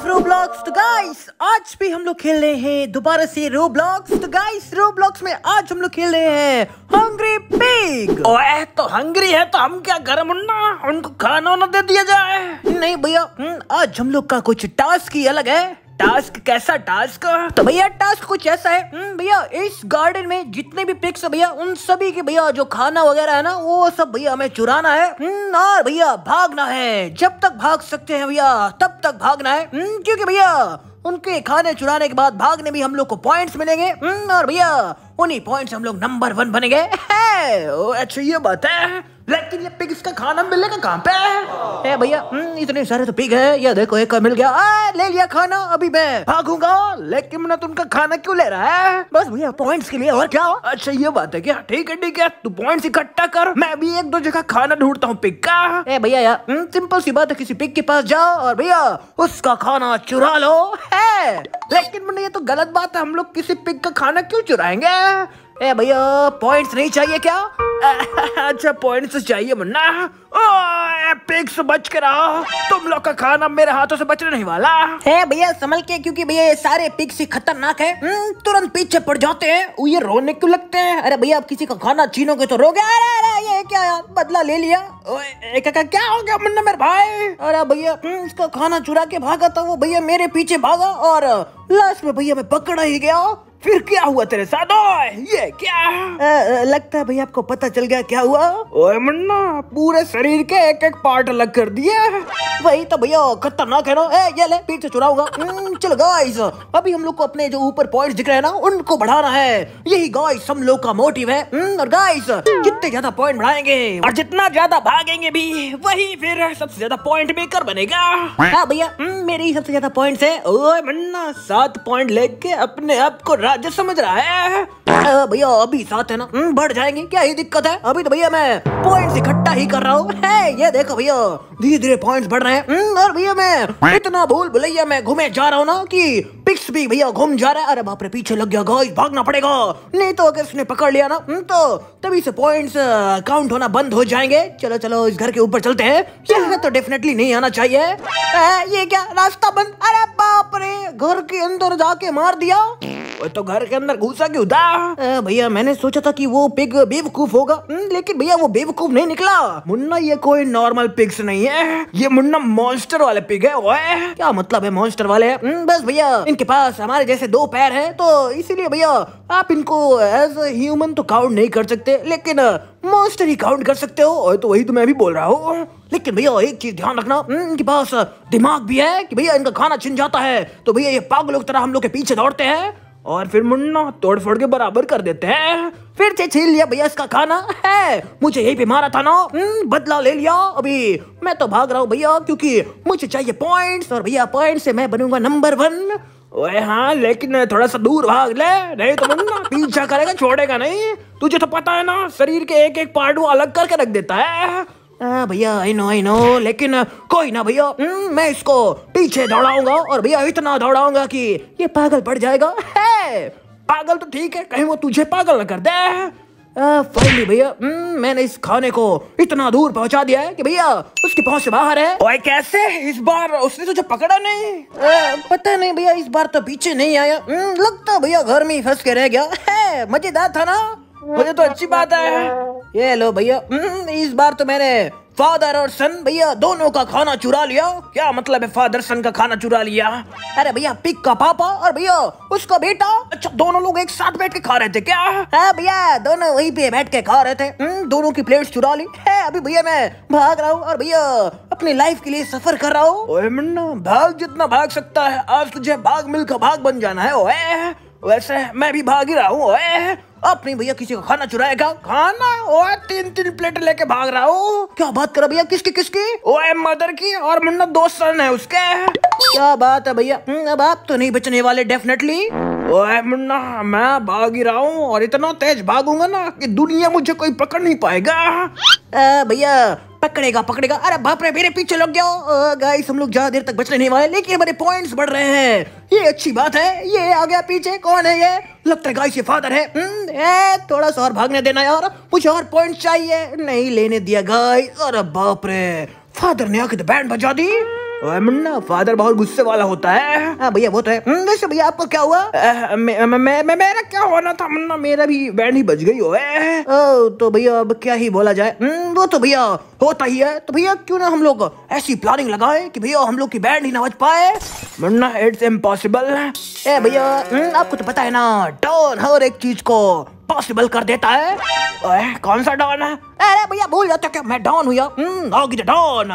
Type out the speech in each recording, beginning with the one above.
Of Roblox तो guys आज भी हम लोग खेल रहे हैं दोबारा से रोब्लॉक्स तो गाइस रोब्लॉक्स में आज हम लोग खेल रहे हैं हंग्री पिग ओए तो हंग्री है तो हम क्या गरम मुन्ना उनको खाना ना दे दिया जाए नहीं भैया हम्म, आज हम लोग का कुछ टास्क ही अलग है टास्क कैसा टास्क तो भैया टास्क कुछ ऐसा है हम्म, भैया इस गार्डन में जितने भी पिक्स भैया उन सभी के भैया जो खाना वगैरह है ना वो सब भैया हमें चुराना है हम्म, और भैया भागना है जब तक भाग सकते हैं भैया तब तक भागना है हम्म, क्योंकि भैया उनके खाने चुराने के बाद भागने भी हम लोग को पॉइंट्स मिलेंगे और भैया उन्हीं पॉइंट्स हम लोग नंबर वन बने गए अच्छा ये बात है लेकिन ये पिग्स का खाना मिलेगा कहाँ पे है भैया हम्म, इतने सारे तो पिग है ये देखो एक मिल गया आ, ले लिया खाना अभी मैं भागूंगा लेकिन मैं तुमका तो खाना क्यों ले रहा है बस भैया पॉइंट्स के लिए और क्या अच्छा ये बात है क्या ठीक है ठीक है तू पॉइंट्स इकट्ठा कर मैं भी एक दो जगह खाना ढूंढता हूँ पिग का भैया यार सिंपल हम्म, सी बात है किसी पिग के पास जाओ और भैया उसका खाना चुरा लो लेकिन मैंने ये तो गलत बात है हम लोग किसी पिग का खाना क्यों चुराएंगे ए भैया पॉइंट्स नहीं चाहिए क्या अच्छा पॉइंट्स चाहिए मुन्ना पिक्स बच कर आओ तुम लोग का खाना मेरे हाथों से बचने नहीं वाला है भैया संभल के क्योंकि भैया ये सारे पिक्स ही खतरनाक है हम्म, तुरंत पीछे पड़ जाते हैं ये रोने क्यों लगते हैं अरे भैया आप किसी का खाना छीनोगे तो रोगे अरे अरे ये क्या यार बदला ले लिया एक क्या हो गया मुन्ना मेरे भाई अरे भैया हम्म, इसका खाना चुरा के भागा था वो भैया मेरे पीछे भागा और लास्ट में भैया मैं पकड़ा ही गया फिर क्या हुआ तेरे साथ ओए ये क्या आ, लगता है भैया आपको पता चल गया क्या हुआ ओए मुन्ना पूरे शरीर के एक एक पार्ट अलग कर दिए वही तो भैया खतरनाक है ना ए, ये ले पीछे चुराऊंगा चलो गाइस अभी हम लोग को अपने जो ऊपर पॉइंट्स दिख रहे हैं ना उनको बढ़ाना है यही गाइस हम लोग का मोटिव है हम्म, और गाइस जितने ज्यादा पॉइंट बढ़ाएंगे और जितना ज्यादा भागेंगे भी वही फिर सबसे ज्यादा पॉइंट मेकर बनेगा हाँ भैया हम्म, मेरे ही सबसे ज्यादा पॉइंट है मुन्ना सात पॉइंट लेके अपने आप को राज्य समझ रहा है भैया अभी साथ है ना हम्म, बढ़ जाएंगे क्या ही दिक्कत है अभी तो भैया मैं पॉइंट्स इकट्ठा ही कर रहा हूँ ये देखो भैया धीरे धीरे पॉइंट्स बढ़ रहे हैं हम्म, और भैया मैं इतना भूल भुलैया मैं घूमे जा रहा हूँ ना कि पिक्स भी भैया घूम जा रहा है अरे बाप रे पीछे लग गया गाइस भागना पड़ेगा नहीं तो अगर उसने पकड़ लिया ना हम्म, तो तभी से पॉइंट्स काउंट होना बंद हो जाएंगे चलो चलो इस घर के ऊपर चलते हैं यहाँ तो डेफिनेटली नहीं आना चाहिए ये क्या रास्ता बंद अरे बाप रे घर के अंदर जाके मार दिया तो घर के अंदर घुसा क्यों था भैया मैंने सोचा था कि वो पिग बेवकूफ होगा हम्म, लेकिन भैया वो बेवकूफ नहीं निकला मुन्ना ये कोई नॉर्मल पिग्स नहीं है ये मुन्ना मॉन्स्टर वाले पिग है ओए क्या मतलब है मॉन्स्टर वाले हम्म, बस भैया इनके पास हमारे जैसे दो पैर है तो इसीलिए भैया आप इनको एज ह्यूमन तो काउंट नहीं कर सकते लेकिन मॉन्स्टर ही काउंट कर सकते हो तो वही तो मैं भी बोल रहा हूँ लेकिन भैया एक चीज ध्यान रखना हम्म, इनके पास दिमाग भी है कि भैया इनका खाना छिन जाता है तो भैया ये पागलों की तरह हम लोग के पीछे दौड़ते हैं और फिर मुन्ना तोड़ फोड़ के बराबर कर देते हैं फिर से छीन लिया भैया इसका खाना है मुझे यही पे मारा था ना हम्म, बदला ले लिया अभी मैं तो भाग रहा हूँ भैया क्योंकि मुझे चाहिए पॉइंट्स और भैया पॉइंट से मैं बनूंगा नंबर वन ओए हाँ लेकिन थोड़ा सा दूर भाग ले नहीं तो मुन्ना पीछा करेगा छोड़ेगा नहीं तुझे तो पता है ना शरीर के एक एक पार्ट वो अलग करके रख देता है भैया आई नो आई नो लेकिन कोई ना भैया हम्म, मैं इसको पीछे दौड़ाऊंगा और भैया इतना दौड़ाऊंगा कि ये पागल पड़ जाएगा है पागल तो ठीक है कहीं वो तुझे पागल ना कर दे फाइनली भैया हम्म, मैंने इस खाने को इतना दूर पहुंचा दिया है कि भैया उसकी पहुंच से बाहर है ओए कैसे इस बार उसने तुझे पकड़ा नहीं आ, पता नहीं भैया इस बार तो पीछे नहीं आया हम्म, लगता भैया घर में ही फंस के रह गया है मजेदार था ना मुझे तो अच्छी बात है ये लो भैया हम्म, इस बार तो मैंने फादर और सन भैया दोनों का खाना चुरा लिया क्या मतलब है फादर सन का खाना चुरा लिया अरे भैया पिक का पापा और भैया उसका बेटा अच्छा दोनों लोग एक साथ बैठ के खा रहे थे क्या है भैया दोनों वहीं पे बैठ के खा रहे थे हम्म, दोनों की प्लेट चुरा ली है अभी भैया मैं भाग रहा हूँ और भैया अपनी लाइफ के लिए सफर कर रहा हूँ भाग जितना भाग सकता है आज तुझे भाग मिलकर भाग बन जाना है ओए वैसे मैं भी भाग ही रहा हूँ अपने भैया किसी का खाना चुराएगा खाना ओए तीन तीन प्लेट लेके भाग रहा हो क्या बात करो भैया किसकी किसकी ओए मदर की और मुन्ना दो सन है उसके क्या बात है भैया हम्म, अब आप तो नहीं बचने वाले डेफिनेटली ओए मुन्ना मैं भाग ही रहा हूँ और इतना तेज भागूंगा ना कि दुनिया मुझे कोई पकड़ नहीं पाएगा भैया पकड़ेगा पकड़ेगा अरे बाप रे मेरे पीछे लग गया गाइस हम लोग ज्यादा देर तक बचने नहीं वाले लेकिन हमारे पॉइंट्स बढ़ रहे हैं ये अच्छी बात है ये आ गया पीछे कौन है ये लगता है गाइस ये फादर है ए, हम्म, थोड़ा सा और भागने देना यार कुछ और पॉइंट चाहिए नहीं लेने दिया गाइस अरे बाप रे फादर ने आके तो बैंड बजा दी मुन्ना फादर बहुत गुस्से वाला होता है हाँ, भैया वो तो है हम्म, वैसे भैया आपको क्या हुआ आ, मे, मेरा क्या होना था मुन्ना मेरा भी बैंड ही बज गई हो तो भैया अब क्या ही बोला जाए हम्म, वो तो भैया होता ही है तो भैया क्यों ना हम लोग ऐसी प्लानिंग लगाए कि भैया हम लोग की बैंड ही ना बज पाए मुन्ना इट्स इम्पॉसिबल ए भैया हम्म, आपको तो पता है ना डॉन हर एक चीज को इम्पॉसिबल कर देता है ए, कौन सा डॉन है अरे भैया भूल जाते क्या मैं डॉन हुई डॉन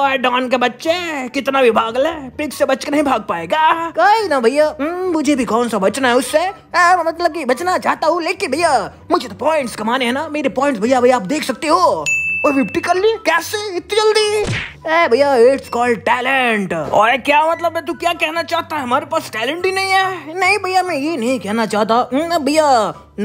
ओए डॉन के बच्चे कितना भी भाग ले पिक से बच के नहीं भाग पाएगा कोई ना भैया हम्म, मुझे भी कौन सा बचना है उससे आ, मतलब कि बचना चाहता हूँ लेकिन भैया मुझे तो पॉइंट्स कमाने हैं ना मेरे पॉइंट्स भैया भैया आप देख सकते हो और फिफ्टी कर ली कैसे इतनी जल्दी भैया इट्स कॉल्ड टैलेंट और क्या मतलब है तू क्या कहना चाहता है हमारे पास टैलेंट ही नहीं है नहीं भैया मैं ये नहीं कहना चाहता हम्म, भैया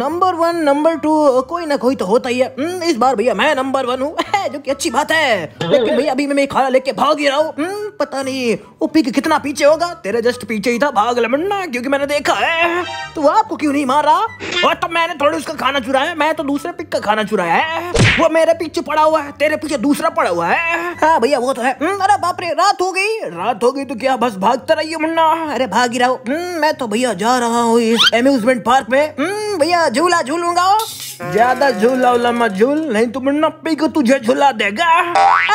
नंबर वन नंबर टू कोई ना कोई तो होता ही है हम्म, इस बार भैया मैं नंबर वन हूँ जो कि अच्छी बात है लेकिन भैया अभी मैं खाना लेके भाग ही रहा हूँ हम्म, पता नहीं वो पिग कितना पीछे होगा तेरे जस्ट पीछे ही था भाग ले क्योंकि मैंने देखा है तू तो आपको क्यों नहीं मार रहा और तब मैंने थोड़ी उसका खाना चुराया मैं तो दूसरे पिक का खाना चुराया है वो मेरे पीछे पड़ा हुआ है तेरे पीछे दूसरा पड़ा हुआ है हाँ भैया वो तो है हम्म, अरे बाप रे रात हो गई रात हो गई तो क्या बस भागता रहिए मुन्ना अरे भाग ही रहा हूँ हम्म, मैं तो भैया जा रहा हूँ इस एम्यूजमेंट पार्क में हम्म, भैया झूला झूलूंगा ज्यादा झूला उला मत झूल नहीं तो नप्पी को तुझे झूला देगा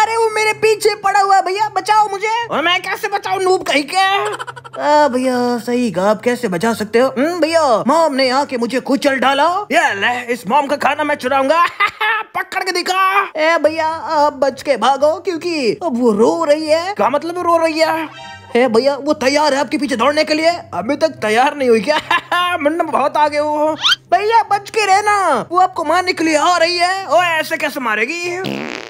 अरे वो मेरे पीछे पड़ा हुआ भैया बचाओ मुझे और मैं कैसे बचाऊ नूब कहीं के भैया सही कहा आप कैसे बचा सकते हो हम्म, भैया मोम ने आके मुझे कुचल डाला ये ले इस मोम का खाना मैं चुराऊंगा पकड़ के दिखा ए भैया आप बच के भागो क्योंकि अब वो रो रही है क्या मतलब रो रही है है भैया वो तैयार है आपके पीछे दौड़ने के लिए अभी तक तैयार नहीं हुई क्या मुन्ना बहुत आगे हो भैया बच के रहना वो आपको मारने के लिए आ रही है ओ ऐसे कैसे मारेगी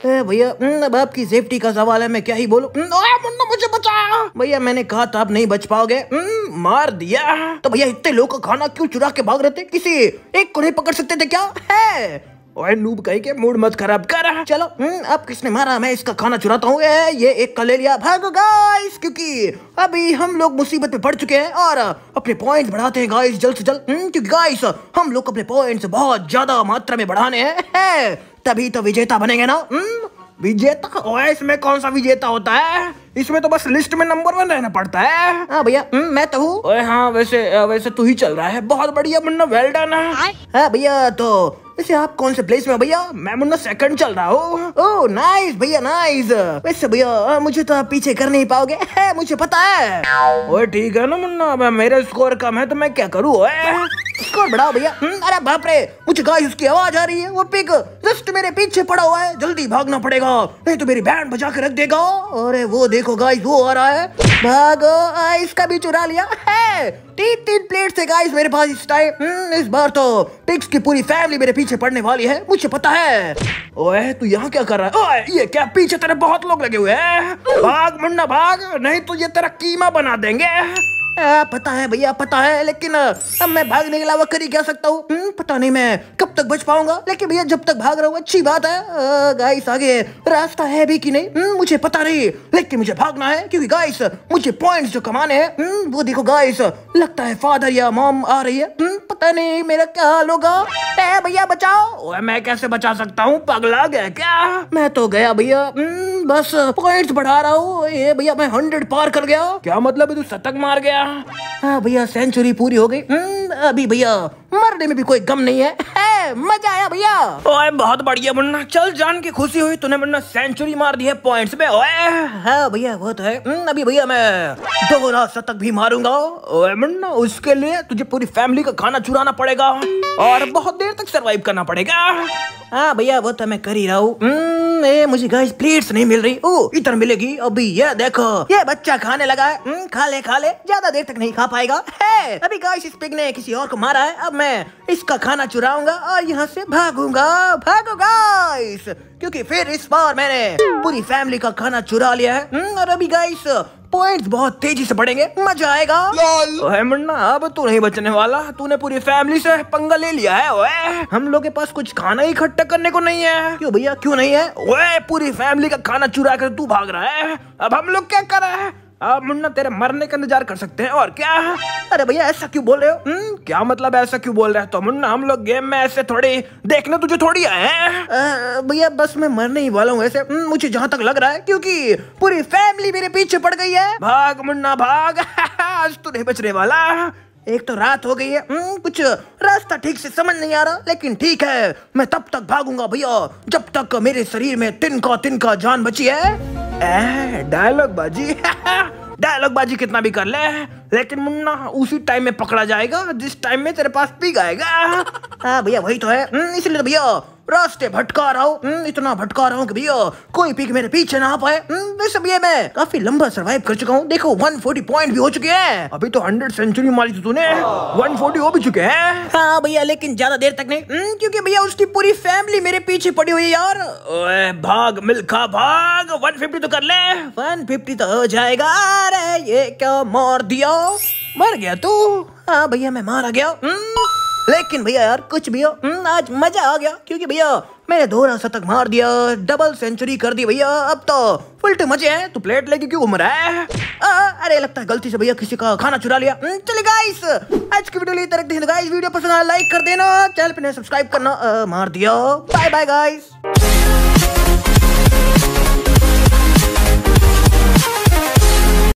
भैया हम्म, आपकी सेफ्टी का सवाल है मैं क्या ही बोलू हम्म, मुन्ना मुझे बचा भैया मैंने कहा था आप नहीं बच पाओगे हम्म, मार दिया तो भैया इतने लोग का खाना क्यों चुरा के भाग रहे थे किसी एक को नहीं पकड़ सकते थे क्या है ओए नूब कही के मूड मत खराब कर चलो हम्म, अब किसने मारा मैं इसका खाना चुराता हूँ ये एक कलेरिया भाग गाइस क्योंकि अभी हम लोग मुसीबत में पड़ चुके हैं और अपने पॉइंट्स बढ़ाते हैं गाइस जल्द से जल्द हम्म, क्योंकि गाइस हम लोग अपने पॉइंट्स बहुत ज्यादा मात्रा में बढ़ाने हैं तभी तो विजेता बनेंगे ना हम्म, विजेता ओए इसमें कौन सा विजेता होता है इसमें तो बस लिस्ट में नंबर वन रहना पड़ता है हाँ भैया मैं तो हूँ हाँ वैसे वैसे तू ही चल रहा है बहुत बढ़िया मुन्ना वेल डन है हाँ भैया तो वैसे आप कौन से प्लेस में भैया मैं मुन्ना सेकंड चल रहा हूँ नाइस भैया नाइस वैसे भैया मुझे तो आप पीछे कर नहीं पाओगे मुझे पता है ठीक है ना मुन्ना मेरा स्कोर कम है तो मैं क्या करूँ स्कोर बढ़ाओ भैया हम्म? अरे बाप रे कुछ गाय उसकी आवाज आ रही है वो पिक जस्ट मेरे पीछे पड़ा हुआ है जल्दी भागना पड़ेगा नहीं तो मेरी बैंड बजा के रख देगा अरे वो देखो गाय वो आ रहा है भागो आ, इसका भी चुरा लिया है तीन तीन प्लेट से गाइस मेरे पास इस टाइम हम्म, इस बार तो पिक्स की पूरी फैमिली मेरे पीछे पड़ने वाली है मुझे पता है ओए तू यहाँ क्या कर रहा है ओए ये क्या पीछे तेरे बहुत लोग लगे हुए हैं भाग मुन्ना भाग नहीं तो ये तेरा कीमा बना देंगे आ, पता है भैया पता है लेकिन अब मैं भागने के अलावा कर ही क्या सकता हूँ हम्म, पता नहीं मैं कब तक बच पाऊंगा लेकिन भैया जब तक भाग रहा हूँ अच्छी बात है गाइस आगे रास्ता है भी कि नहीं हम्म, मुझे पता नहीं लेकिन मुझे भागना है क्योंकि गाइस मुझे पॉइंट्स जो कमाने हैं हम्म, वो देखो गाइस लगता है फादर या मॉम आ रही है पता नहीं मेरा क्या हाल होगा भैया बचाओ मैं कैसे बचा सकता हूँ पगला गया क्या मैं तो गया भैया बस पॉइंट्स बढ़ा रहा हूँ ये भैया मैं हंड्रेड पार कर गया क्या मतलब तू शतक मार गया हाँ भैया सेंचुरी पूरी हो गई हम्म, अभी भैया मरने में भी कोई गम नहीं है, मजा आया भैया ओए बहुत बढ़िया मुन्ना चल जान की खुशी हुई तूने मुन्ना सेंचुरी मार दी है पॉइंट्स पे ओए हाँ भैया वो तो है हम्म, अभी भैया मैं दोगुना शतक भी मारूंगा ओए मुन्ना उसके लिए तुझे पूरी फैमिली का खाना चुराना पड़ेगा और बहुत देर तक सरवाइव करना पड़ेगा हाँ भैया वो तो मैं कर ही रहा हूँ हम्म, ए, मुझे गाइस प्लेट्स नहीं मिल रही ओ इधर मिलेगी अभी ये देखो ये बच्चा खाने लगा है न, हम्म, खा ले खा ले ज्यादा देर तक नहीं खा पाएगा है अभी गाइस इस पिग ने किसी और को मारा है अब मैं इसका खाना चुराऊंगा और यहाँ से भागूंगा भागो गाइस क्योंकि फिर इस बार मैंने पूरी फैमिली का खाना चुरा लिया है हम्म, और अभी गाइस पॉइंट्स बहुत तेजी से बढ़ेंगे मजा आएगा ओए तो मुन्ना अब तू नहीं बचने वाला तूने पूरी फैमिली से पंगा ले लिया है ओए हम लोग के पास कुछ खाना ही इकट्ठा करने को नहीं है क्यों भैया क्यों नहीं है ओए पूरी फैमिली का खाना चुरा कर तू भाग रहा है अब हम लोग क्या कर रहे हैं आप मुन्ना तेरे मरने का इंतजार कर सकते हैं और क्या अरे भैया ऐसा क्यों बोल रहे हो हुँ? हम्म, क्या मतलब ऐसा क्यों बोल रहे हो तो मुन्ना हम लोग गेम में ऐसे थोड़ी देखने तुझे थोड़ी आए भैया बस मैं मरने ही वाला हूँ ऐसे हम्म, मुझे जहाँ तक लग रहा है क्योंकि पूरी फैमिली मेरे पीछे पड़ गई है भाग मुन्ना भाग आज तू नहीं बचने वाला एक तो रात हो गई है हम्म, कुछ रास्ता ठीक से समझ नहीं आ रहा लेकिन ठीक है मैं तब तक भागूंगा भैया जब तक मेरे शरीर में तिनका तिनका जान बची है डायलॉग बाजी डायलॉग बाजी कितना भी कर ले लेकिन मुन्ना उसी टाइम में पकड़ा जाएगा जिस टाइम में तेरे पास पिग आएगा हाँ भैया वही तो है हम्म, इसलिए तो भैया रास्ते भटका रहा हूँ हम्म, इतना भटका रहा हूँ की भैया कोई पिक मेरे पीछे ना पाए वैसे हम्म, भी मैं काफी लंबा सर्वाइव कर चुका हूँ देखो 140 पॉइंट भी हो चुके हैं अभी तो हंड्रेड सेंचुरी मारी थी तूने वन फोर्टी हो भी चुके हैं हाँ भैया लेकिन ज्यादा देर तक नहीं हम्म, क्योंकि भैया उसकी पूरी फैमिली मेरे पीछे पड़ी हुई है यार भाग मिल्खा भाग वन फिफ्टी तो कर ले वन फिफ्टी तो हो जाएगा अरे ये क्या मार दिया मर गया तू हाँ भैया मैं मारा गया लेकिन भैया यार कुछ भी हो हम्म, आज मजा आ गया क्योंकि भैया मैंने दो दोहरा शतक मार दिया डबल सेंचुरी कर दी भैया अब तो उल्टे मजे हैं तू प्लेट लेके क्यों घूम रहा है आ, अरे लगता है गलती से भैया किसी का खाना चुरा लिया हम्म, चले गाइस आज की वीडियो तरह देखिए गाइस वीडियो पसंद आया लाइक कर देना चैनल पे सब्सक्राइब करना आ, मार दिया बाय बाय गाइस